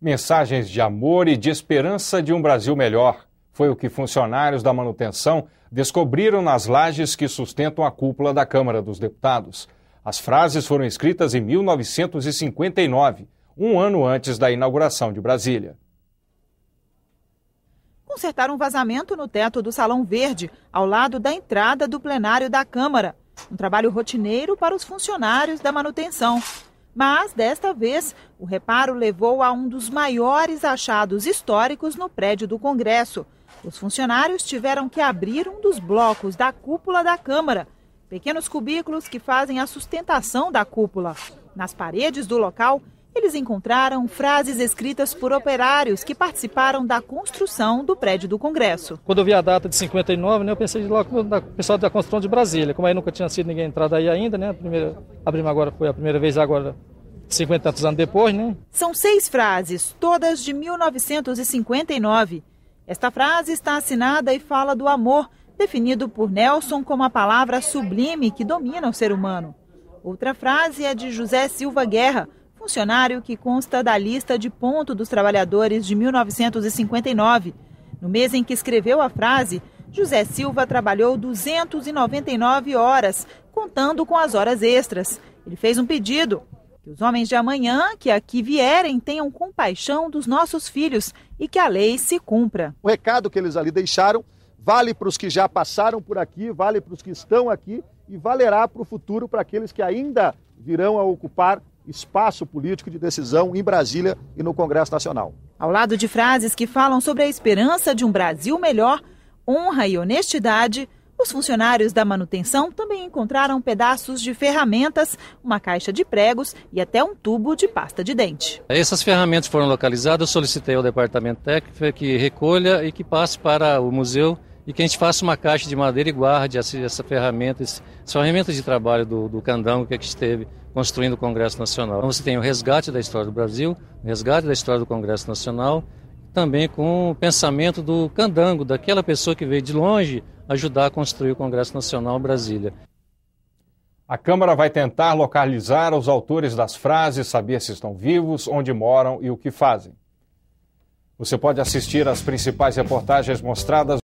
Mensagens de amor e de esperança de um Brasil melhor. Foi o que funcionários da manutenção descobriram nas lajes que sustentam a cúpula da Câmara dos Deputados. As frases foram escritas em 1959, um ano antes da inauguração de Brasília. Consertaram um vazamento no teto do Salão Verde, ao lado da entrada do plenário da Câmara. Um trabalho rotineiro para os funcionários da manutenção. Mas, desta vez, o reparo levou a um dos maiores achados históricos no prédio do Congresso. Os funcionários tiveram que abrir um dos blocos da cúpula da Câmara, pequenos cubículos que fazem a sustentação da cúpula. Nas paredes do local, eles encontraram frases escritas por operários que participaram da construção do prédio do Congresso. Quando eu vi a data de 59, né, eu pensei logo no pessoal da construção de Brasília. Como aí nunca tinha sido ninguém entrado aí ainda, né? A primeira, abrimos agora, foi a primeira vez agora 50 tantos anos depois, né? São seis frases, todas de 1959. Esta frase está assinada e fala do amor, definido por Nelson como a palavra sublime que domina o ser humano. Outra frase é de José Silva Guerra, funcionário que consta da lista de ponto dos trabalhadores de 1959. No mês em que escreveu a frase, José Silva trabalhou 299 horas, contando com as horas extras. Ele fez um pedido: que os homens de amanhã que aqui vierem tenham compaixão dos nossos filhos e que a lei se cumpra. O recado que eles ali deixaram vale para os que já passaram por aqui, vale para os que estão aqui e valerá para o futuro para aqueles que ainda virão a ocupar espaço político de decisão em Brasília e no Congresso Nacional. Ao lado de frases que falam sobre a esperança de um Brasil melhor, honra e honestidade, os funcionários da manutenção também encontraram pedaços de ferramentas, uma caixa de pregos e até um tubo de pasta de dente. Essas ferramentas foram localizadas, eu solicitei ao departamento técnico que recolha e que passe para o museu e que a gente faça uma caixa de madeira e guarde essa, essa ferramenta, essa ferramenta de trabalho do, do candango que, é que esteve construindo o Congresso Nacional. Então você tem o resgate da história do Brasil, o resgate da história do Congresso Nacional, também com o pensamento do candango, daquela pessoa que veio de longe ajudar a construir o Congresso Nacional Brasília. A Câmara vai tentar localizar os autores das frases, saber se estão vivos, onde moram e o que fazem. Você pode assistir às principais reportagens mostradas.